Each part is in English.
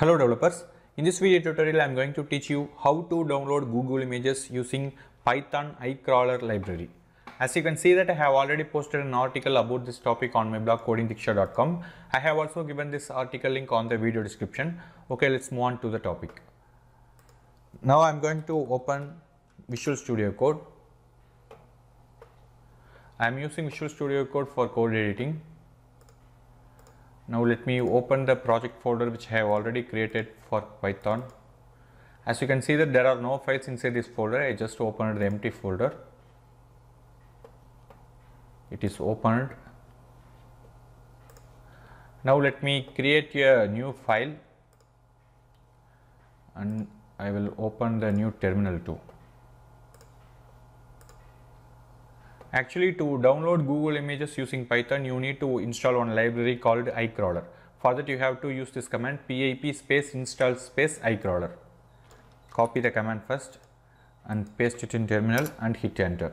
Hello developers, in this video tutorial I am going to teach you how to download Google Images using Python iCrawler library. As you can see that I have already posted an article about this topic on my blog codingdiksha.com. I have also given this article link on the video description. Okay, let's move on to the topic. Now I am going to open Visual Studio Code. I am using Visual Studio Code for code editing. Now let me open the project folder which I have already created for Python. As you can see that there are no files inside this folder, I just opened the empty folder. It is opened. Now let me create a new file and I will open the new terminal too. Actually, to download Google Images using Python, you need to install one library called iCrawler. For that, you have to use this command pip space install space iCrawler. Copy the command first and paste it in terminal and hit enter.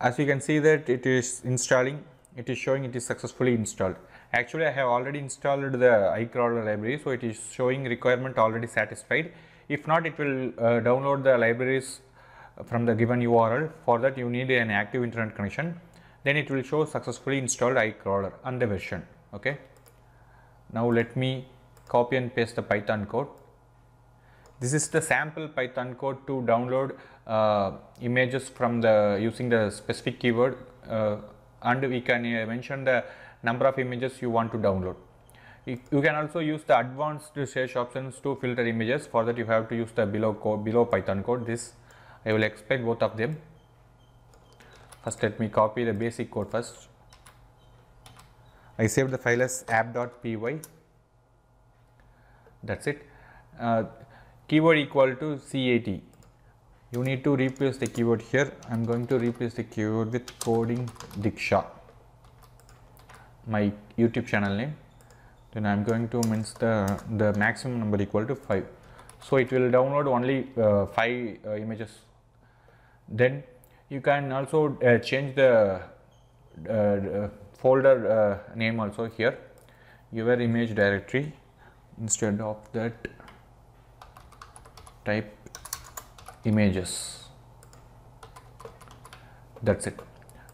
As you can see that it is installing, it is showing it is successfully installed. Actually, I have already installed the iCrawler library, so it is showing requirement already satisfied. If not, it will uh, download the libraries from the given URL. For that you need an active internet connection. Then it will show successfully installed iCrawler and the version. Okay. Now let me copy and paste the Python code. This is the sample Python code to download uh, images from the using the specific keyword uh, and we can uh, mention the number of images you want to download. You, you can also use the advanced search options to filter images for that you have to use the below code below Python code this I will expect both of them. First let me copy the basic code first. I save the file as app.py. That's it. Uh, keyword equal to CAT. You need to replace the keyword here. I am going to replace the keyword with coding Diksha, my YouTube channel name. Then I am going to mince the, the maximum number equal to 5. So it will download only uh, 5 uh, images then you can also uh, change the uh, uh folder uh, name also here your image directory instead of that type images that's it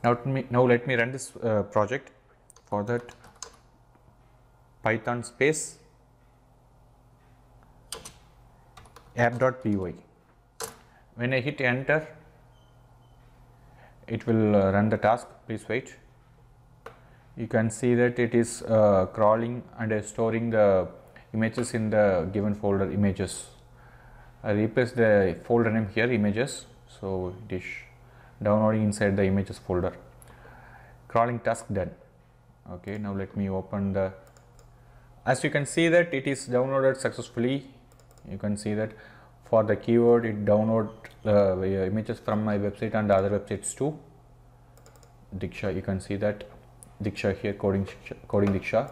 now let me, now let me run this uh, project for that python space app.py when I hit enter it will uh, run the task please wait you can see that it is uh, crawling and uh, storing the images in the given folder images I replace the folder name here images so it is downloading inside the images folder crawling task done okay now let me open the as you can see that it is downloaded successfully you can see that for the keyword it download uh, images from my website and other websites too. Diksha, you can see that Diksha here, coding coding Diksha.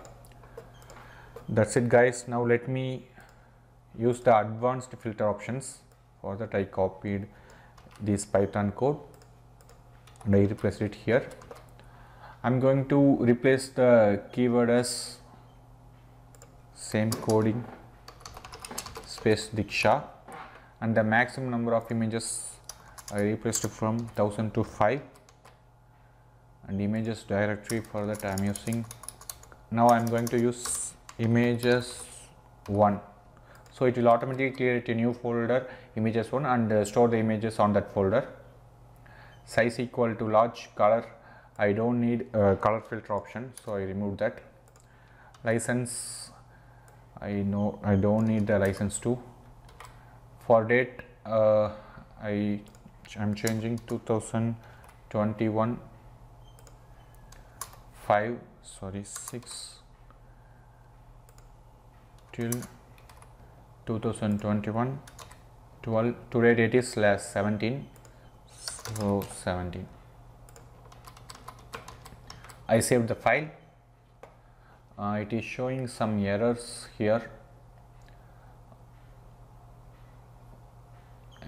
That's it guys. Now let me use the advanced filter options. For that I copied this Python code and I replaced it here. I'm going to replace the keyword as same coding space Diksha and the maximum number of images I replaced from 1000 to 5 and images directory for that I am using now I am going to use images 1 so it will automatically create a new folder images 1 and uh, store the images on that folder size equal to large color I don't need uh, color filter option so I removed that license I know I don't need the license too for date uh, I am changing 2021 5 sorry 6 till 2021 12 today date is slash 17 so 17 I saved the file uh, it is showing some errors here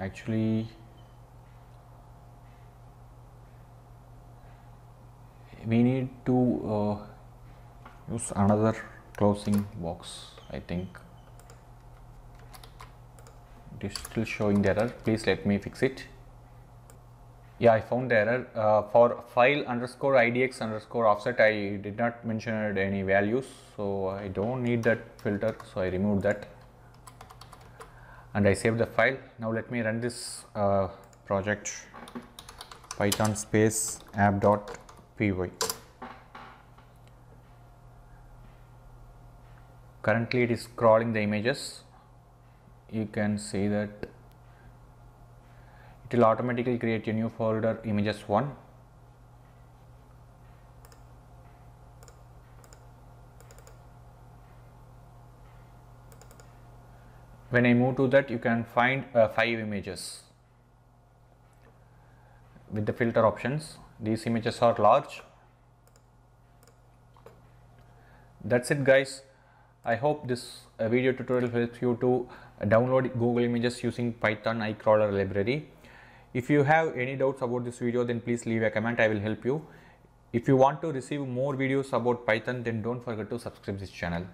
actually we need to uh, use another closing box I think it is still showing the error please let me fix it yeah I found the error uh, for file underscore idx underscore offset I did not mention any values so I don't need that filter so I removed that and I save the file. Now let me run this uh, project python space app.py. Currently it is crawling the images. You can see that it will automatically create a new folder images1 when I move to that you can find uh, 5 images with the filter options these images are large that's it guys I hope this uh, video tutorial helps you to download Google Images using Python iCrawler library if you have any doubts about this video then please leave a comment I will help you if you want to receive more videos about Python then don't forget to subscribe this channel